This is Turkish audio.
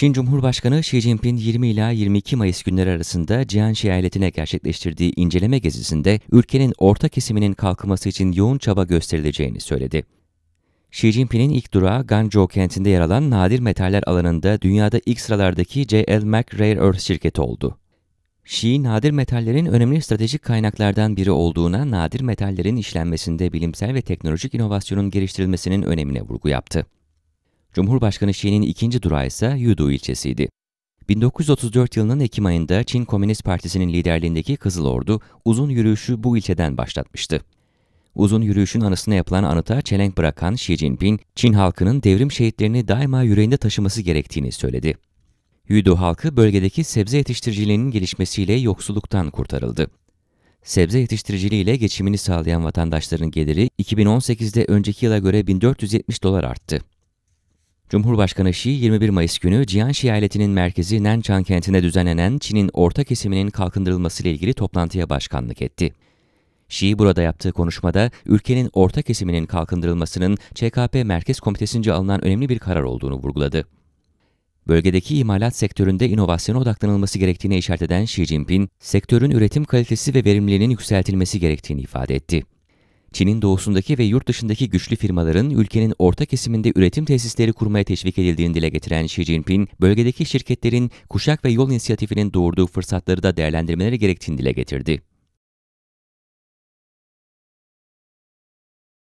Çin Cumhurbaşkanı Xi Jinping 20 ila 22 Mayıs günleri arasında Jiangxi eyaletine gerçekleştirdiği inceleme gezisinde ülkenin orta kesiminin kalkınması için yoğun çaba gösterileceğini söyledi. Xi Jinping'in ilk durağı Ganzhou kentinde yer alan nadir metaller alanında dünyada ilk sıralardaki JL Mack Rare Earth şirketi oldu. Xi, nadir metallerin önemli stratejik kaynaklardan biri olduğuna nadir metallerin işlenmesinde bilimsel ve teknolojik inovasyonun geliştirilmesinin önemine vurgu yaptı. Cumhurbaşkanı Xi'nin ikinci durağı ise Yudu ilçesiydi. 1934 yılının Ekim ayında Çin Komünist Partisi'nin liderliğindeki Kızıl Ordu uzun yürüyüşü bu ilçeden başlatmıştı. Uzun yürüyüşün anısına yapılan anıta çelenk bırakan Xi Jinping, Çin halkının devrim şehitlerini daima yüreğinde taşıması gerektiğini söyledi. Yudu halkı bölgedeki sebze yetiştiriciliğinin gelişmesiyle yoksulluktan kurtarıldı. Sebze yetiştiriciliğiyle geçimini sağlayan vatandaşların geliri 2018'de önceki yıla göre 1470 dolar arttı. Cumhurbaşkanı Xi 21 Mayıs günü Jiangxi eyaletinin merkezi Nanchang kentine düzenlenen Çin'in orta kesiminin kalkındırılması ile ilgili toplantıya başkanlık etti. Xi burada yaptığı konuşmada ülkenin orta kesiminin kalkındırılmasının ÇKP Merkez Komitesince alınan önemli bir karar olduğunu vurguladı. Bölgedeki imalat sektöründe inovasyona odaklanılması gerektiğine işaret eden Xi Jinping, sektörün üretim kalitesi ve verimliliğinin yükseltilmesi gerektiğini ifade etti. Çin'in doğusundaki ve yurt dışındaki güçlü firmaların ülkenin orta kesiminde üretim tesisleri kurmaya teşvik edildiğini dile getiren Xi Jinping, bölgedeki şirketlerin kuşak ve yol inisiyatifinin doğurduğu fırsatları da değerlendirmeleri gerektiğini dile getirdi.